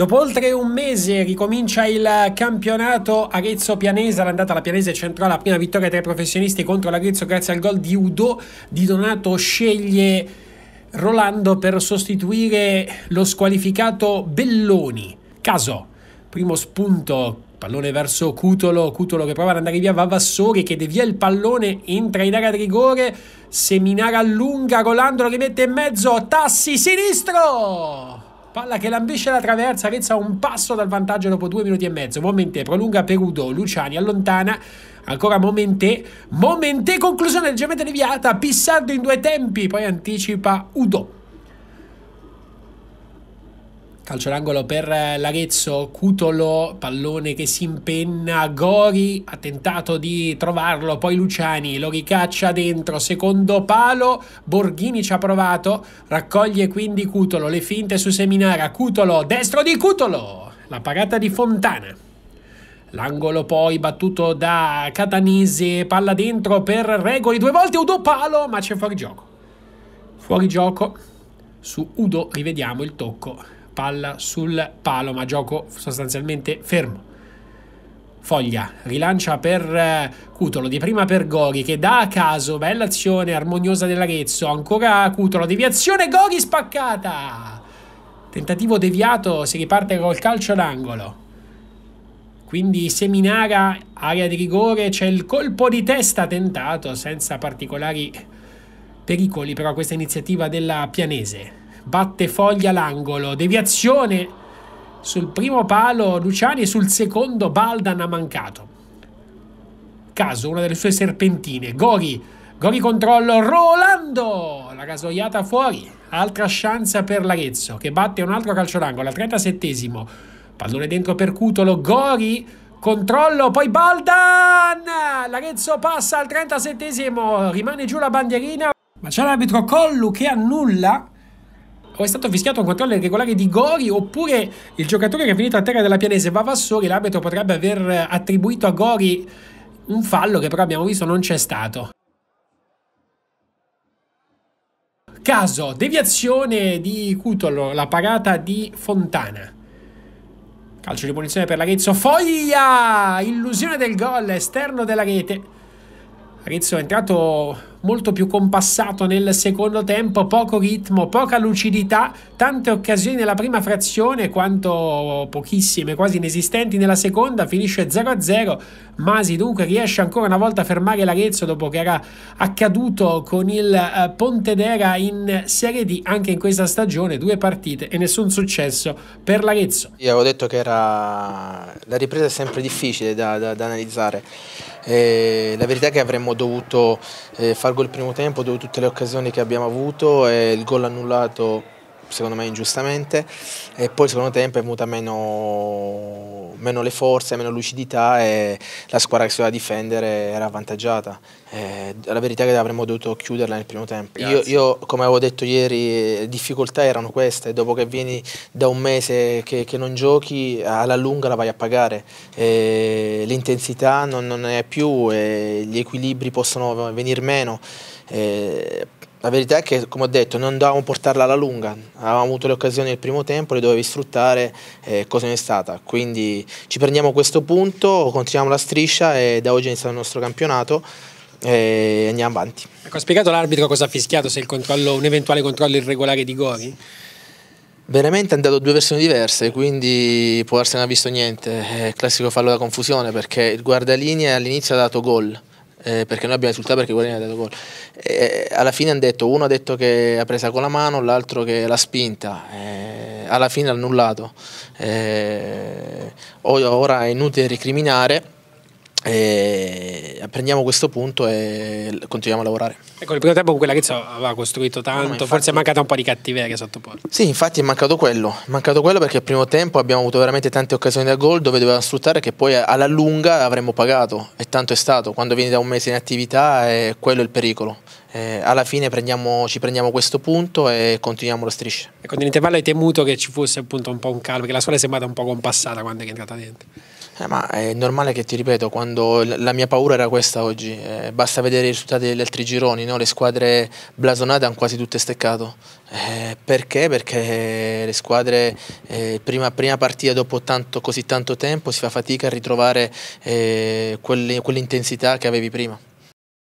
Dopo oltre un mese ricomincia il campionato Arezzo Pianese, l'andata alla Pianese Centrale, la prima vittoria tra i professionisti contro l'Arezzo grazie al gol di Udo, di Donato sceglie Rolando per sostituire lo squalificato Belloni. Caso, primo spunto pallone verso Cutolo, Cutolo che prova ad andare via va Vassori che devia il pallone, entra in area di rigore, Seminara allunga, Rolando lo rimette in mezzo, Tassi sinistro! Palla che lambisce la traversa, Rezza un passo dal vantaggio dopo due minuti e mezzo. Momente prolunga per Udo, Luciani allontana, ancora Momente, Momente conclusione leggermente deviata, Pissardo in due tempi, poi anticipa Udo. Calcio d'angolo per eh, l'Arezzo, Cutolo, pallone che si impenna, Gori ha tentato di trovarlo, poi Luciani lo ricaccia dentro, secondo palo, Borghini ci ha provato, raccoglie quindi Cutolo, le finte su Seminara, Cutolo, destro di Cutolo, la parata di Fontana. L'angolo poi battuto da Catanese, palla dentro per Regoli, due volte Udo palo, ma c'è fuori gioco. Fuori gioco su Udo, rivediamo il tocco palla sul palo, ma gioco sostanzialmente fermo. Foglia rilancia per eh, Cutolo, di prima per Gori che dà a caso, bella azione armoniosa dell'Arezzo, ancora Cutolo, deviazione, Gori spaccata! Tentativo deviato, si riparte col calcio d'angolo. Quindi Seminara, area di rigore, c'è il colpo di testa tentato senza particolari pericoli, però questa iniziativa della Pianese batte foglia l'angolo, deviazione sul primo palo Luciani e sul secondo Baldan ha mancato. Caso, una delle sue serpentine, Gori, Gori controllo, Rolando, la gasoiata fuori, altra chance per l'Arezzo che batte un altro calcio d'angolo al 37 pallone dentro per Cutolo, Gori, controllo, poi Baldan, l'Arezzo passa al 37esimo, rimane giù la bandierina, ma c'è l'arbitro Collu che annulla o è stato fischiato un controllo irregolare di Gori oppure il giocatore che è finito a terra della pianese Vavassori, l'arbitro potrebbe aver attribuito a Gori un fallo che però abbiamo visto non c'è stato. Caso, deviazione di Cutolo, la parata di Fontana. Calcio di punizione per l'Arezzo, Foglia! Illusione del gol, esterno della rete. Arezzo è entrato molto più compassato nel secondo tempo, poco ritmo, poca lucidità, tante occasioni nella prima frazione quanto pochissime, quasi inesistenti nella seconda, finisce 0-0, Masi dunque riesce ancora una volta a fermare l'Arezzo dopo che era accaduto con il eh, Pontedera in Serie D anche in questa stagione, due partite e nessun successo per l'Arezzo. Io avevo detto che era... la ripresa è sempre difficile da, da, da analizzare, eh, la verità è che avremmo dovuto eh, fare far il primo tempo, dopo tutte le occasioni che abbiamo avuto e il gol annullato secondo me ingiustamente, e poi il secondo tempo è venuta meno, meno le forze, meno lucidità e la squadra che si doveva difendere era avvantaggiata. E la verità è che avremmo dovuto chiuderla nel primo tempo. Io, io, come avevo detto ieri, le difficoltà erano queste, dopo che vieni da un mese che, che non giochi, alla lunga la vai a pagare, l'intensità non, non è più, gli equilibri possono venire meno. E la verità è che, come ho detto, non dovevamo portarla alla lunga, avevamo avuto le occasioni nel primo tempo, le dovevi sfruttare, eh, cosa ne è stata. Quindi ci prendiamo questo punto, continuiamo la striscia e da oggi inizia il nostro campionato e andiamo avanti. Ecco, ha spiegato l'arbitro cosa ha fischiato, se controllo, un eventuale controllo irregolare di Gori? Veramente hanno dato due versioni diverse, quindi può darsi non ha visto niente, è eh, classico fallo da confusione perché il guardalinea all'inizio ha dato gol eh, perché noi abbiamo risultato perché Guarini ha dato gol. Eh, alla fine hanno detto, uno ha detto che ha presa con la mano, l'altro che l'ha spinta, eh, alla fine ha annullato. Eh, ora è inutile ricriminare e prendiamo questo punto e continuiamo a lavorare. Ecco, il primo tempo quella che aveva costruito tanto, no, infatti, forse è mancata un po' di cattiveria sotto porta. Sì, infatti è mancato quello, è mancato quello perché al primo tempo abbiamo avuto veramente tante occasioni da gol dove dovevamo sfruttare che poi alla lunga avremmo pagato e tanto è stato, quando vieni da un mese in attività è quello il pericolo. Eh, alla fine prendiamo, ci prendiamo questo punto e continuiamo lo strisce. Ecco, nell'intervallo hai temuto che ci fosse appunto un po' un calo, perché la squadra è sembrata un po' compassata quando è entrata dentro. Eh, ma è normale che ti ripeto, quando la mia paura era questa oggi, eh, basta vedere i risultati degli altri gironi, no? le squadre blasonate hanno quasi tutte steccato. Eh, perché? Perché le squadre, eh, prima, prima, partita dopo tanto, così tanto tempo, si fa fatica a ritrovare eh, quell'intensità che avevi prima.